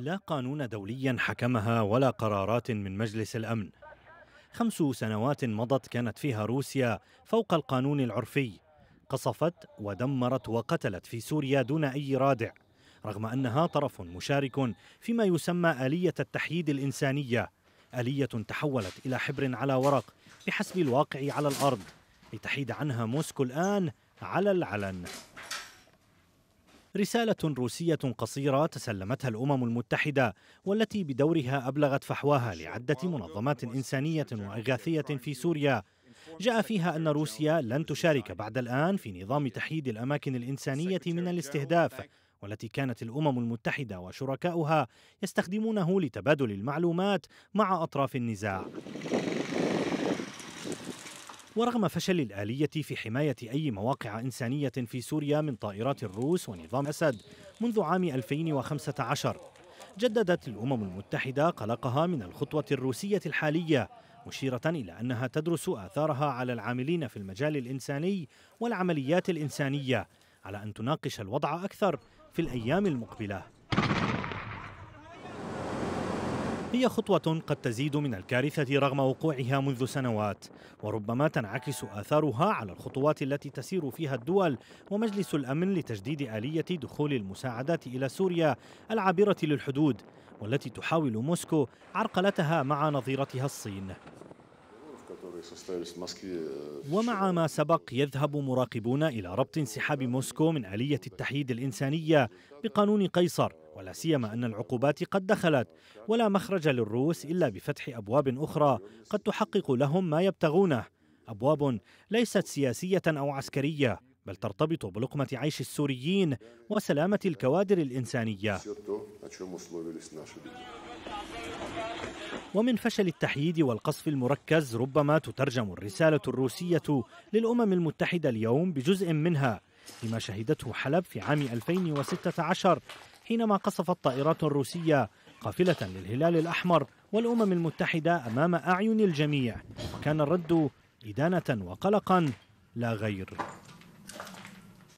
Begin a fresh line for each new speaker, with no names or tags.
لا قانون دوليا حكمها ولا قرارات من مجلس الامن خمس سنوات مضت كانت فيها روسيا فوق القانون العرفي قصفت ودمرت وقتلت في سوريا دون اي رادع رغم انها طرف مشارك فيما يسمى اليه التحييد الانسانيه اليه تحولت الى حبر على ورق بحسب الواقع على الارض لتحيد عنها موسكو الان على العلن رسالة روسية قصيرة تسلمتها الأمم المتحدة والتي بدورها أبلغت فحواها لعدة منظمات إنسانية وإغاثية في سوريا جاء فيها أن روسيا لن تشارك بعد الآن في نظام تحييد الأماكن الإنسانية من الاستهداف والتي كانت الأمم المتحدة وشركاؤها يستخدمونه لتبادل المعلومات مع أطراف النزاع ورغم فشل الآلية في حماية أي مواقع إنسانية في سوريا من طائرات الروس ونظام أسد منذ عام 2015 جددت الأمم المتحدة قلقها من الخطوة الروسية الحالية مشيرة إلى أنها تدرس آثارها على العاملين في المجال الإنساني والعمليات الإنسانية على أن تناقش الوضع أكثر في الأيام المقبلة هي خطوة قد تزيد من الكارثة رغم وقوعها منذ سنوات وربما تنعكس آثارها على الخطوات التي تسير فيها الدول ومجلس الأمن لتجديد آلية دخول المساعدات إلى سوريا العابرة للحدود والتي تحاول موسكو عرقلتها مع نظيرتها الصين ومع ما سبق يذهب مراقبون إلى ربط انسحاب موسكو من آلية التحييد الإنسانية بقانون قيصر ولا سيما أن العقوبات قد دخلت ولا مخرج للروس إلا بفتح أبواب أخرى قد تحقق لهم ما يبتغونه أبواب ليست سياسية أو عسكرية بل ترتبط بلقمة عيش السوريين وسلامة الكوادر الإنسانية ومن فشل التحييد والقصف المركز ربما تترجم الرسالة الروسية للأمم المتحدة اليوم بجزء منها لما شهدته حلب في عام 2016 حينما قصفت طائرات روسية قافلة للهلال الأحمر والأمم المتحدة أمام أعين الجميع وكان الرد إدانة وقلقا لا غير